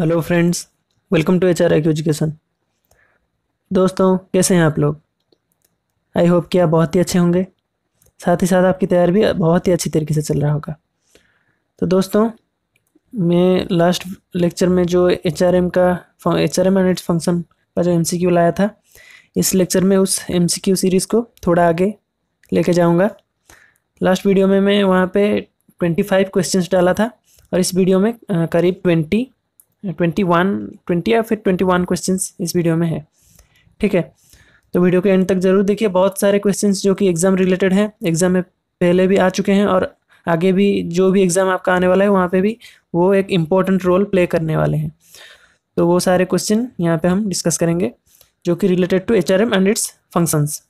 hello friends welcome to H R education दोस्तों कैसे हैं आप लोग आई होप कि आप बहुत ही अच्छे होंगे साथ ही साथ आपकी तैयारी भी बहुत ही अच्छी तरीके से चल रहा होगा तो दोस्तों मैं लास्ट लेक्चर में जो एच आर एम का H R M and function का जो एम सी क्यू लाया था इस लेक्चर में उस एम सी क्यू सीरीज़ को थोड़ा आगे लेके जाऊँगा लास्ट वीडियो में मैं वहाँ पे ट्वेंटी फाइव क्वेश्चन डाला था और इस वीडियो में करीब ट्वेंटी ट्वेंटी वन ट्वेंटी या फिर ट्वेंटी वन क्वेश्चन इस वीडियो में है ठीक है तो वीडियो के एंड तक जरूर देखिए बहुत सारे क्वेश्चन जो कि एग्ज़ाम रिलेटेड हैं एग्ज़ाम में पहले भी आ चुके हैं और आगे भी जो भी एग्ज़ाम आपका आने वाला है वहाँ पे भी वो एक इम्पॉर्टेंट रोल प्ले करने वाले हैं तो वो सारे क्वेश्चन यहाँ पे हम डिस्कस करेंगे जो कि related to H and its functions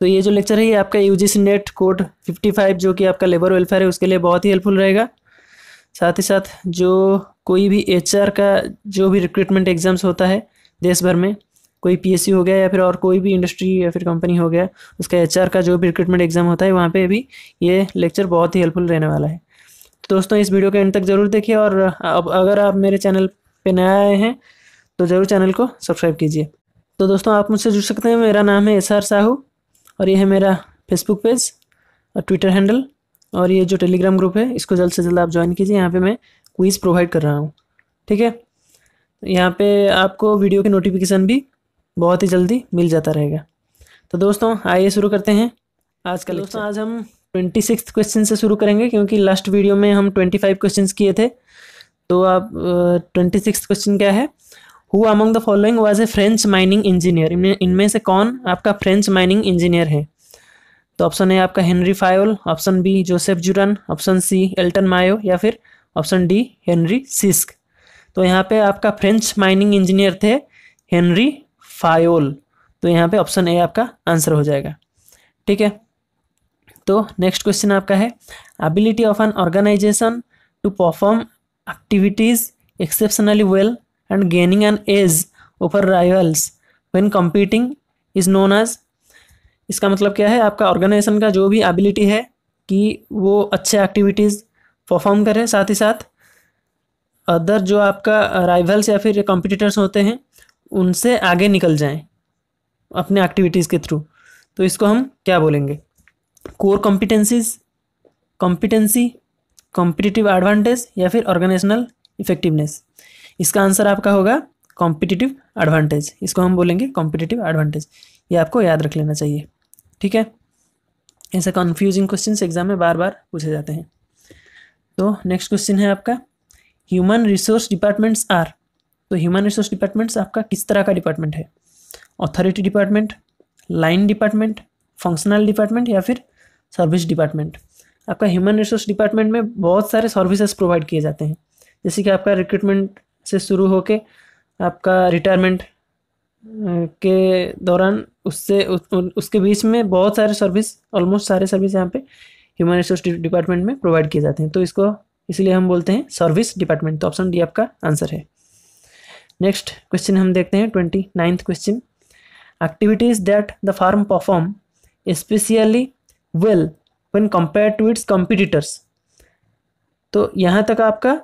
तो ये जो लेक्चर है ये आपका यू नेट कोड 55 जो कि आपका लेबर वेलफेयर है उसके लिए बहुत ही हेल्पफुल रहेगा साथ ही साथ जो कोई भी एच का जो भी रिक्रूटमेंट एग्ज़ाम्स होता है देश भर में कोई पी हो गया या फिर और कोई भी इंडस्ट्री या फिर कंपनी हो गया उसका एच का जो भी रिक्रूटमेंट एग्ज़ाम होता है वहाँ पर भी ये लेक्चर बहुत ही हेल्पफुल रहने वाला है तो दोस्तों इस वीडियो के एंड तक ज़रूर देखिए और अब अगर आप मेरे चैनल पे नए आए हैं तो ज़रूर चैनल को सब्सक्राइब कीजिए तो दोस्तों आप मुझसे जुड़ सकते हैं मेरा नाम है एस आर साहू और ये है मेरा फेसबुक पेज और ट्विटर हैंडल और ये जो टेलीग्राम ग्रुप है इसको जल्द से जल्द आप ज्वाइन कीजिए यहाँ पे मैं क्विज़ प्रोवाइड कर रहा हूँ ठीक है तो यहाँ पे आपको वीडियो के नोटिफिकेशन भी बहुत ही जल्दी मिल जाता रहेगा तो दोस्तों आइए शुरू करते हैं आज का दोस्तों आज हम ट्वेंटी सिक्स क्वेश्चन से शुरू करेंगे क्योंकि लास्ट वीडियो में हम ट्वेंटी फाइव क्वेश्चन किए थे तो आप ट्वेंटी सिक्स क्वेश्चन क्या है who among the following was a French mining engineer इनमें से कौन आपका फ्रेंच माइनिंग इंजीनियर है तो ऑप्शन ए आपका Henri Fayol option B Joseph Juran option C Elton Mayo या फिर ऑप्शन डी हेनरी सिस्क तो यहाँ पे आपका फ्रेंच माइनिंग इंजीनियर थे हेनरी फायोल तो यहाँ पे ऑप्शन ए आपका आंसर हो जाएगा ठीक है तो नेक्स्ट क्वेश्चन आपका है ability of an organization to perform activities exceptionally well and gaining an edge over rivals when competing is known as इसका मतलब क्या है आपका ऑर्गेनाइजेशन का जो भी एबिलिटी है कि वो अच्छे एक्टिविटीज़ परफॉर्म करें साथ ही साथ अदर जो आपका राइवल्स या फिर कॉम्पिटिटर्स होते हैं उनसे आगे निकल जाएं अपने एक्टिविटीज़ के थ्रू तो इसको हम क्या बोलेंगे core competencies competency competitive advantage या फिर ऑर्गेनाइजनल इफेक्टिवनेस इसका आंसर आपका होगा कॉम्पिटिटिव एडवांटेज इसको हम बोलेंगे कॉम्पिटिटिव एडवांटेज ये आपको याद रख लेना चाहिए ठीक है ऐसे कन्फ्यूजिंग क्वेश्चन एग्जाम में बार बार पूछे जाते हैं तो नेक्स्ट क्वेश्चन है आपका ह्यूमन रिसोर्स डिपार्टमेंट्स आर तो ह्यूमन रिसोर्स डिपार्टमेंट्स आपका किस तरह का डिपार्टमेंट है authority department line department functional department या फिर सर्विस डिपार्टमेंट आपका ह्यूमन रिसोर्स डिपार्टमेंट में बहुत सारे सर्विसेज प्रोवाइड किए जाते हैं जैसे कि आपका रिक्रूटमेंट से शुरू होके आपका रिटायरमेंट के दौरान उससे उसके बीच में बहुत सारे सर्विस ऑलमोस्ट सारे सर्विस यहाँ पे ह्यूमन रिसोर्स डिपार्टमेंट में प्रोवाइड किए जाते हैं तो इसको इसलिए हम बोलते हैं सर्विस डिपार्टमेंट तो ऑप्शन डी आपका आंसर है नेक्स्ट क्वेश्चन हम देखते हैं twenty ninth question activities that the firm perform specially well when compare to its competitors तो यहाँ तक आपका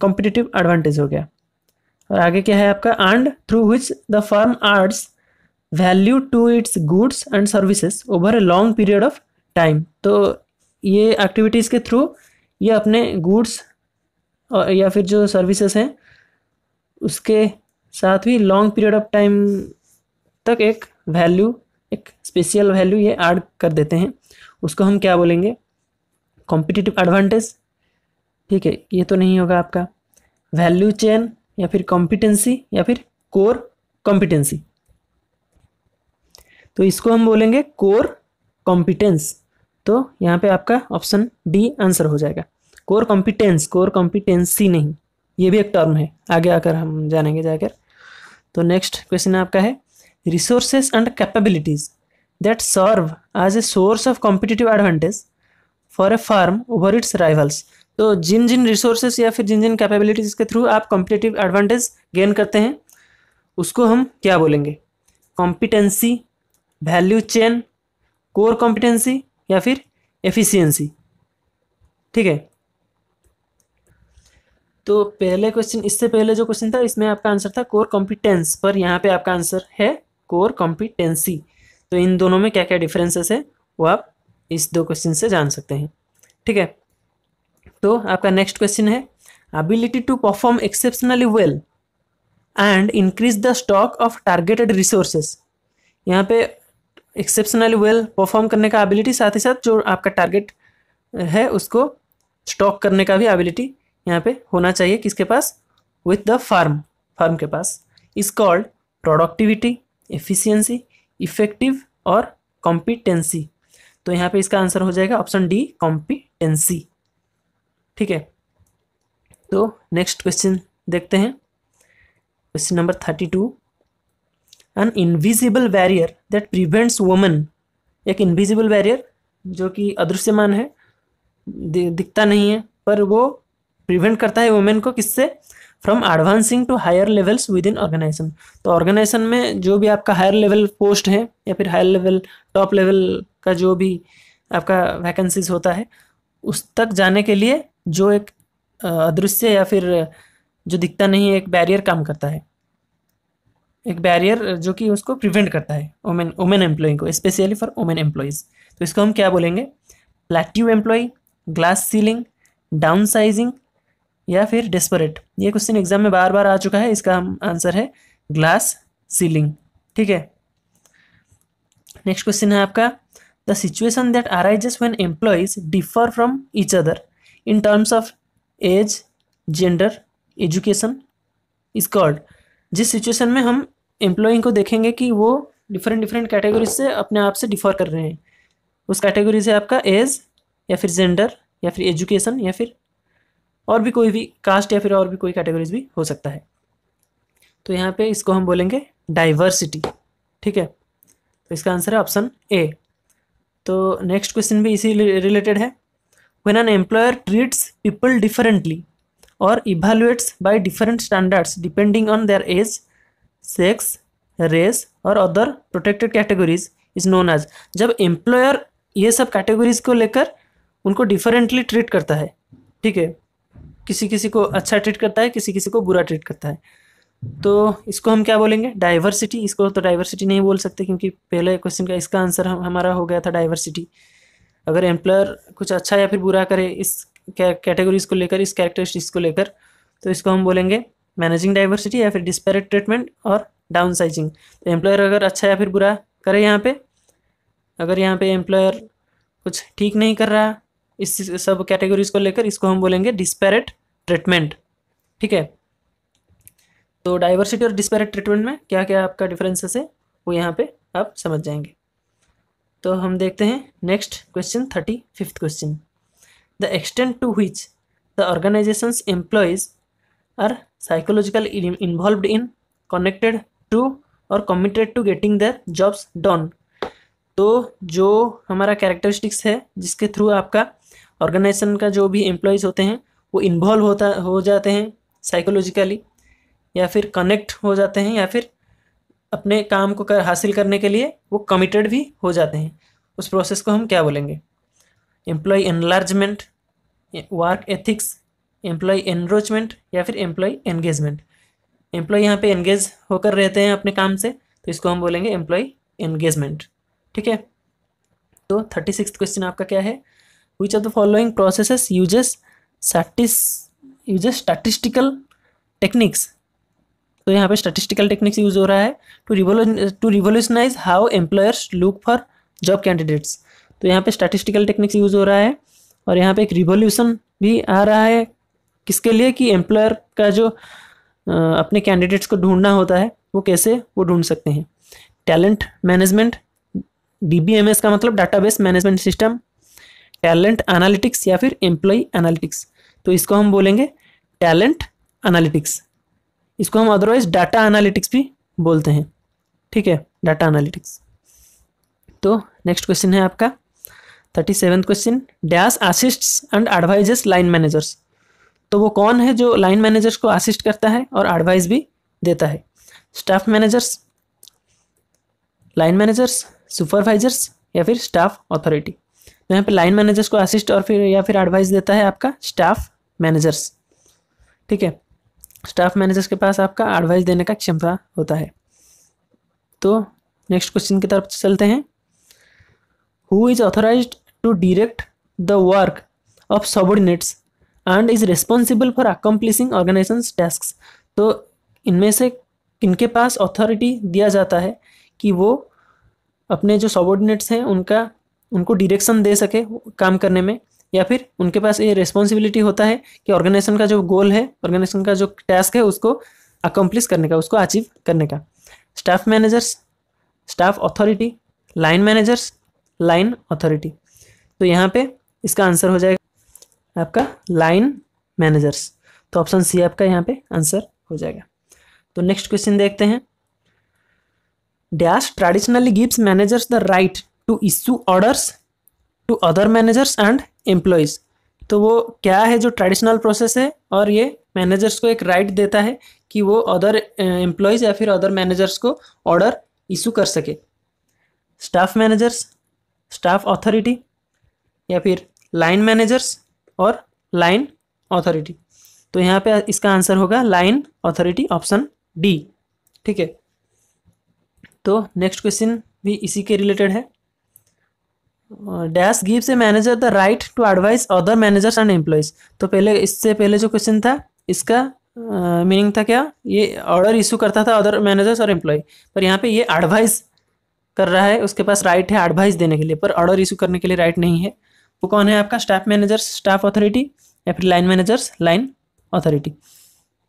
कॉम्पिटिटिव एडवांटेज हो गया और आगे क्या है आपका end through which the firm adds value to its goods and services over a long period of time तो ये एक्टिविटीज़ के थ्रू ये अपने गुड्स या फिर जो सर्विसेज हैं उसके साथ भी लॉन्ग पीरियड ऑफ टाइम तक एक वैल्यू एक स्पेशल वैल्यू ये ऐड कर देते हैं उसको हम क्या बोलेंगे कॉम्पिटिटिव एडवांटेज ठीक है ये तो नहीं होगा आपका वैल्यू चेन या फिर कॉम्पिटेंसी या फिर कोर कॉम्पिटेंसी तो इसको हम बोलेंगे कोर कॉम्पिटेंस तो यहाँ पे आपका ऑप्शन डी आंसर हो जाएगा कोर कॉम्पिटेंस कोर कॉम्पिटेंसी नहीं ये भी एक टर्म है आगे आकर हम जानेंगे जाकर तो नेक्स्ट क्वेश्चन आपका है resources and capabilities that serve as a source of competitive advantage for a firm over its rivals तो जिन जिन रिसोर्सेज या फिर जिन जिन कैपेबिलिटीज के थ्रू आप कॉम्पिटिटिव एडवांटेज गेन करते हैं उसको हम क्या बोलेंगे competency value chain core competency या फिर एफिशिएंसी ठीक है तो पहले क्वेश्चन इससे पहले जो क्वेश्चन था इसमें आपका आंसर था कोर कॉम्पिटेंस पर यहाँ पे आपका आंसर है कोर कॉम्पिटेंसी तो इन दोनों में क्या क्या डिफरेंसेस है वो आप इस दो क्वेश्चन से जान सकते हैं ठीक है तो आपका नेक्स्ट क्वेश्चन है ability to perform exceptionally well and increase the stock of targeted resources यहाँ पे एक्सेप्शनली वेल परफॉर्म करने का एबिलिटी साथ ही साथ जो आपका टारगेट है उसको स्टॉक करने का भी एबिलिटी यहाँ पे होना चाहिए किसके पास विथ द फार्म फार्म के पास is called productivity efficiency effective और कॉम्पिटेंसी तो यहाँ पे इसका आंसर हो जाएगा ऑप्शन डी कॉम्पिटेंसी ठीक है तो नेक्स्ट क्वेश्चन देखते हैं question number thirty two an invisible barrier that prevents women एक इनविजिबल बैरियर जो कि अदृश्यमान है दिखता नहीं है पर वो प्रिवेंट करता है वुमेन को किससे from advancing to higher levels within organization तो ऑर्गेनाइजेशन में जो भी आपका हायर लेवल पोस्ट है या फिर हायर लेवल टॉप लेवल का जो भी आपका वैकेंसीज होता है उस तक जाने के लिए जो एक अदृश्य या फिर जो दिखता नहीं है एक बैरियर काम करता है एक बैरियर जो कि उसको प्रिवेंट करता है वोमेन वोमेन एम्प्लॉय को स्पेशली फॉर वोमेन एम्प्लॉयज़ तो इसको हम क्या बोलेंगे plateau employee glass ceiling downsizing या फिर डेस्परेट ये क्वेश्चन एग्जाम में बार बार आ चुका है इसका हम आंसर है ग्लास सीलिंग ठीक है नेक्स्ट क्वेश्चन है आपका the situation that arises when employees differ from each other in terms of age gender education is called जिस सिचुएशन में हम एम्प्लॉई को देखेंगे कि वो डिफरेंट डिफरेंट कैटेगरी से अपने आप से डिफर कर रहे हैं उस कैटेगरी से आपका एज या फिर जेंडर या फिर एजुकेशन या फिर और भी कोई भी कास्ट या फिर और भी कोई कैटेगरीज भी हो सकता है तो यहाँ पे इसको हम बोलेंगे डाइवर्सिटी ठीक है तो इसका आंसर है ऑप्शन ए तो नेक्स्ट क्वेश्चन भी इसी रिलेटेड है when an employer treats people differently और evaluates by different standards depending on their age sex race और other protected categories is known as जब एम्प्लॉयर ये सब कैटेगरीज को लेकर उनको डिफरेंटली ट्रीट करता है ठीक है किसी किसी को अच्छा ट्रीट करता है किसी किसी को बुरा ट्रीट करता है तो इसको हम क्या बोलेंगे डाइवर्सिटी इसको तो डाइवर्सिटी नहीं बोल सकते क्योंकि पहले क्वेश्चन का इसका आंसर हम हमारा हो गया था डाइवर्सिटी अगर एम्प्लॉयर कुछ अच्छा या फिर बुरा करे इस कैटेगरीज को लेकर इस कैरेक्टरिस्टिक्स को लेकर तो इसको हम बोलेंगे मैनेजिंग डाइवर्सिटी या फिर डिस्पेरेट ट्रीटमेंट और डाउन साइजिंग तो एम्प्लॉयर अगर अच्छा या फिर बुरा करे यहाँ पे अगर यहाँ पे एम्प्लॉयर कुछ ठीक नहीं कर रहा इस सब कैटेगरीज को लेकर इसको हम बोलेंगे डिस्पेरेट ट्रीटमेंट ठीक है तो डाइवर्सिटी और डिस्पेरेट ट्रीटमेंट में क्या क्या आपका डिफरेंसेस है वो यहाँ पे आप समझ जाएंगे तो हम देखते हैं next question thirty fifth question the extent to which the organization employees are psychological involved in connected to और committed to getting their jobs done तो जो हमारा कैरेक्टरिस्टिक्स है जिसके थ्रू आपका ऑर्गेनाइजेशन का जो भी एम्प्लॉयज़ होते हैं वो इन्वॉल्व होता हो जाते हैं साइकोलॉजिकली या फिर कनेक्ट हो जाते हैं या फिर अपने काम को कर हासिल करने के लिए वो कमिटेड भी हो जाते हैं उस प्रोसेस को हम क्या बोलेंगे employee enlargement work ethics employee enrichment या फिर एम्प्लॉय एंगेजमेंट एम्प्लॉय यहाँ पे एंगेज होकर रहते हैं अपने काम से तो इसको हम बोलेंगे एम्प्लॉय एंगेजमेंट ठीक है तो थर्टी सिक्स क्वेश्चन आपका क्या है which of the following process uses uses statistical techniques तो यहाँ पे स्टैटिस्टिकल टेक्निक्स यूज हो रहा है to revolu to revolutionize how employers look for job candidates तो यहाँ पे स्टैटिस्टिकल टेक्निक्स यूज हो रहा है और यहाँ पे एक रिवोल्यूशन भी आ रहा है किसके लिए कि एम्प्लॉयर का जो अपने कैंडिडेट्स को ढूंढना होता है वो कैसे वो ढूंढ सकते हैं टैलेंट मैनेजमेंट डी का मतलब database management system talent analytics या फिर एम्प्लॉय एनालिटिक्स तो इसको हम बोलेंगे टैलेंट एनालिटिक्स इसको हम अदरवाइज डाटा एनालिटिक्स भी बोलते हैं ठीक है डाटा एनालिटिक्स तो नेक्स्ट क्वेश्चन है आपका thirty seven question dash assists and advises line managers तो वो कौन है जो लाइन मैनेजर्स को असिस्ट करता है और एडवाइस भी देता है staff managers line managers supervisors या फिर स्टाफ ऑथॉरिटी तो यहाँ पे लाइन मैनेजर्स को असिस्ट और फिर या फिर एडवाइस देता है आपका स्टाफ मैनेजर्स ठीक है स्टाफ मैनेजर्स के पास आपका एडवाइस देने का क्षमता होता है तो नेक्स्ट क्वेश्चन की तरफ चलते हैं who is authorize to direct the work of subordinates and is responsible for accomplishing organization task तो इनमें से इनके पास अथॉरिटी दिया जाता है कि वो अपने जो सबॉर्डिनेट्स हैं उनका उनको डिरेक्शन दे सके काम करने में या फिर उनके पास ये रिस्पॉन्सिबिलिटी होता है कि ऑर्गेनाइजेशन का जो गोल है ऑर्गेनाइजेशन का जो टास्क है उसको अकम्प्लिस करने का उसको अचीव करने का staff managers staff authority line managers line authority तो यहाँ पे इसका आंसर हो जाएगा आपका लाइन मैनेजर्स तो ऑप्शन सी आपका यहाँ पे आंसर हो जाएगा तो नेक्स्ट क्वेश्चन देखते हैं dash traditionally gives managers the right to issue orders to other managers and employees तो वो क्या है जो ट्रेडिशनल प्रोसेस है और ये मैनेजर्स को एक राइट right देता है कि वो अदर एम्प्लॉयज़ या फिर अदर मैनेजर्स को ऑर्डर इशू कर सके स्टाफ मैनेजर्स स्टाफ अथॉरिटी या फिर लाइन मैनेजर्स और लाइन ऑथोरिटी तो यहाँ पे इसका आंसर होगा लाइन ऑथोरिटी ऑप्शन डी ठीक है तो नेक्स्ट क्वेश्चन भी इसी के रिलेटेड है dash gives a manager the right to advise other managers and employees तो पहले इससे पहले जो क्वेश्चन था इसका मीनिंग uh, था क्या ये ऑर्डर इशू करता था अदर मैनेजर्स और एम्प्लॉय पर यहाँ पे ये एडवाइस कर रहा है उसके पास राइट है एडवाइस देने के लिए पर ऑर्डर इशू करने के लिए राइट नहीं है वो कौन है आपका स्टाफ मैनेजर्स स्टाफ अथॉरिटी या फिर लाइन मैनेजर्स लाइन अथॉरिटी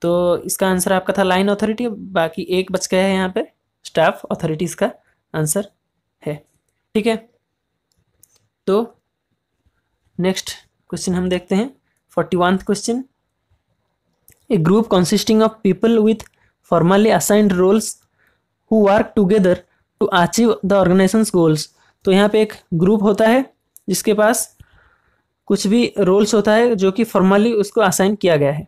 तो इसका आंसर आपका था लाइन अथॉरिटी बाकी एक बच गया है यहाँ पे स्टाफ अथॉरिटी इसका आंसर है ठीक है तो नेक्स्ट क्वेश्चन हम देखते हैं forty one question a group consisting of people with formally assigned roles who work together to achieve the organization goals तो यहाँ पे एक ग्रुप होता है जिसके पास कुछ भी रोल्स होता है जो कि फॉर्मली उसको असाइन किया गया है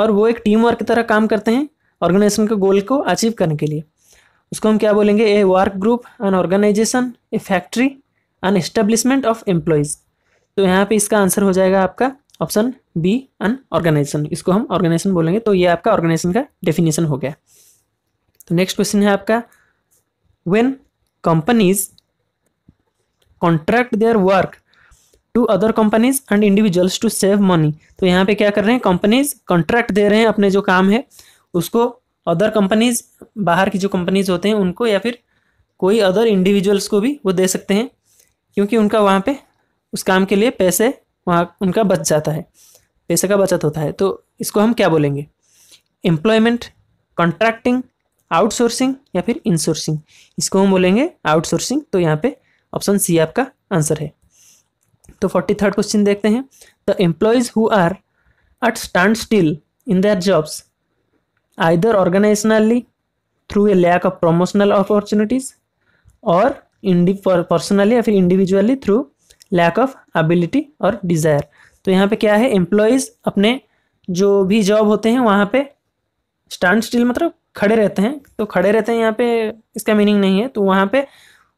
और वो एक टीम वर्क की तरह काम करते हैं ऑर्गेनाइजेशन के गोल को अचीव करने के लिए उसको हम क्या बोलेंगे a work group an organization a factory an establishment of employees तो यहाँ पे इसका आंसर हो जाएगा आपका ऑप्शन बी एन ऑर्गेनाइजेशन इसको हम ऑर्गेनाइजेशन बोलेंगे तो ये आपका ऑर्गेनाइजेशन का डेफिनेशन हो गया तो नेक्स्ट क्वेश्चन है आपका when companies contract their work to other companies and individuals to save money तो यहाँ पे क्या कर रहे हैं कंपनीज कॉन्ट्रैक्ट दे रहे हैं अपने जो काम है उसको अदर कंपनीज बाहर की जो कंपनीज होते हैं उनको या फिर कोई अदर इंडिविजुअल्स को भी वो दे सकते हैं क्योंकि उनका वहाँ पे उस काम के लिए पैसे वहाँ उनका बच जाता है पैसे का बचत होता है तो इसको हम क्या बोलेंगे एम्प्लॉयमेंट कॉन्ट्रैक्टिंग आउटसोर्सिंग या फिर इंसोर्सिंग इसको हम बोलेंगे आउटसोर्सिंग तो यहाँ पे ऑप्शन सी आपका आंसर है तो फोर्टी थर्ड क्वेश्चन देखते हैं the employees who are at standstill in their jobs either organizationally through a lack of promotional opportunities और पर्सनली या फिर individually through lack of ability और डिजायर तो यहाँ पे क्या है एम्प्लॉयज अपने जो भी जॉब होते हैं वहाँ पे स्टैंड स्टिल मतलब खड़े रहते हैं तो खड़े रहते हैं यहाँ पे इसका मीनिंग नहीं है तो वहाँ पे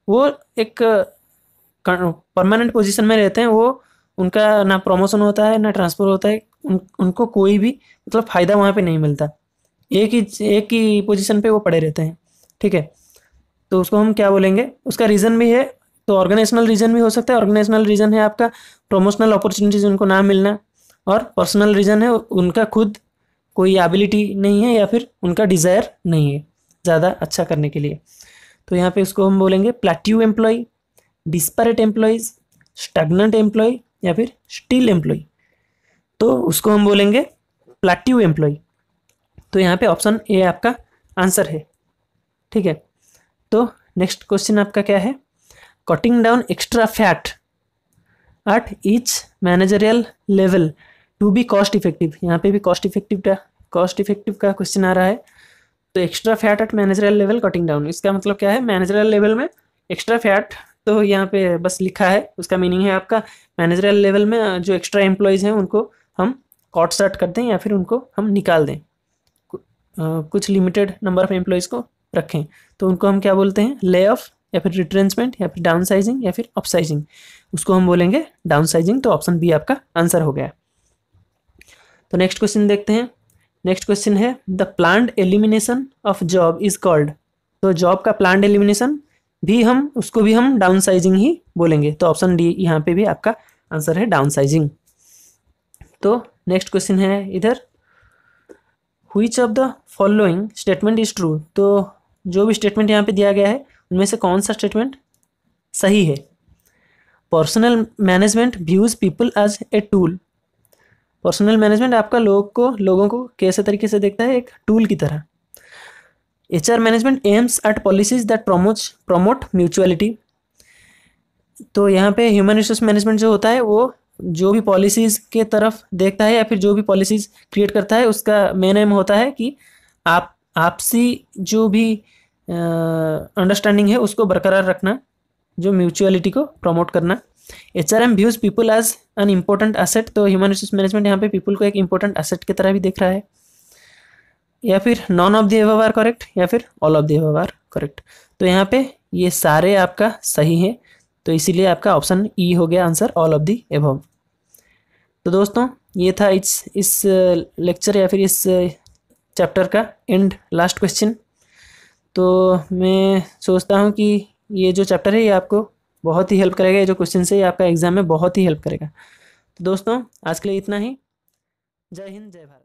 वो एक परमानेंट पोजीशन में रहते हैं वो उनका ना प्रमोशन होता है ना ट्रांसफर होता है उन, उनको कोई भी मतलब फ़ायदा वहाँ पे नहीं मिलता एक ही एक ही पोजीशन पे वो पड़े रहते हैं ठीक है तो उसको हम क्या बोलेंगे उसका रीज़न भी है तो ऑर्गेनाइजनल रीज़न भी हो सकता है ऑर्गेनाइजनल रीज़न है आपका प्रोमोशनल अपॉर्चुनिटीज़ उनको ना मिलना और पर्सनल रीज़न है उनका खुद कोई एबिलिटी नहीं है या फिर उनका डिज़ायर नहीं है ज़्यादा अच्छा करने के लिए तो यहाँ पे उसको हम बोलेंगे plateau employee disparate employees stagnant employee या फिर स्टील एम्प्लॉय तो उसको हम बोलेंगे प्लाट्यू एम्प्लॉय तो यहाँ पे ऑप्शन ए आपका आंसर है ठीक है तो नेक्स्ट क्वेश्चन आपका क्या है cutting down extra fat at each managerial level to be cost effective यहाँ पे भी कॉस्ट इफेक्टिव का कॉस्ट इफेक्टिव का क्वेश्चन आ रहा है तो extra fat at managerial level cutting down इसका मतलब क्या है मैनेजरियल लेवल में एक्स्ट्रा फैट तो यहाँ पे बस लिखा है उसका मीनिंग है आपका मैनेजरल लेवल में जो एक्स्ट्रा एम्प्लॉयज़ हैं उनको हम कॉट स्टार्ट कर दें या फिर उनको हम निकाल दें कुछ लिमिटेड नंबर ऑफ एम्प्लॉयज़ को रखें तो उनको हम क्या बोलते हैं ले ऑफ या फिर रिट्रेंसमेंट या फिर डाउन साइजिंग या फिर अपसाइजिंग साइजिंग उसको हम बोलेंगे डाउन साइजिंग तो ऑप्शन बी आपका आंसर हो गया तो नेक्स्ट क्वेश्चन देखते हैं नेक्स्ट क्वेश्चन है the planned elimination of job is called तो जॉब का प्लान्ड एलिमिनेशन भी हम उसको भी हम डाउन साइजिंग ही बोलेंगे तो ऑप्शन डी यहाँ पे भी आपका आंसर है डाउन साइजिंग तो नेक्स्ट क्वेश्चन है इधर which of the following statement is true तो जो भी स्टेटमेंट यहाँ पे दिया गया है उनमें से कौन सा स्टेटमेंट सही है personal management views people as a tool personal management आपका लोग को लोगों को कैसे तरीके से देखता है एक टूल की तरह H R management aims at policies that promote promote mutuality तो यहाँ पे ह्यूमन रिसोर्स मैनेजमेंट जो होता है वो जो भी पॉलिसीज़ के तरफ देखता है या फिर जो भी पॉलिसीज़ क्रिएट करता है उसका मेन एम होता है कि आप आपसी जो भी अंडरस्टैंडिंग है उसको बरकरार रखना जो म्यूचुअलिटी को प्रमोट करना H R M views people as an important asset तो ह्यूमन रिसोर्स मैनेजमेंट यहाँ पे पीपल को एक इम्पोर्टेंट असेट की तरह भी देख रहा है या फिर नॉन ऑफ दी व्यवहार आर करेक्ट या फिर ऑल ऑफ दी व्यवहार आर करेक्ट तो यहाँ पे ये सारे आपका सही है तो इसीलिए आपका ऑप्शन ई e हो गया आंसर ऑल ऑफ दी एव तो दोस्तों ये था इस इस लेक्चर uh, या फिर इस चैप्टर uh, का एंड लास्ट क्वेश्चन तो मैं सोचता हूँ कि ये जो चैप्टर है ये आपको बहुत ही हेल्प करेगा ये जो क्वेश्चन है ये आपका एग्ज़ाम में बहुत ही हेल्प करेगा तो दोस्तों आज के लिए इतना ही जय हिंद जय भारत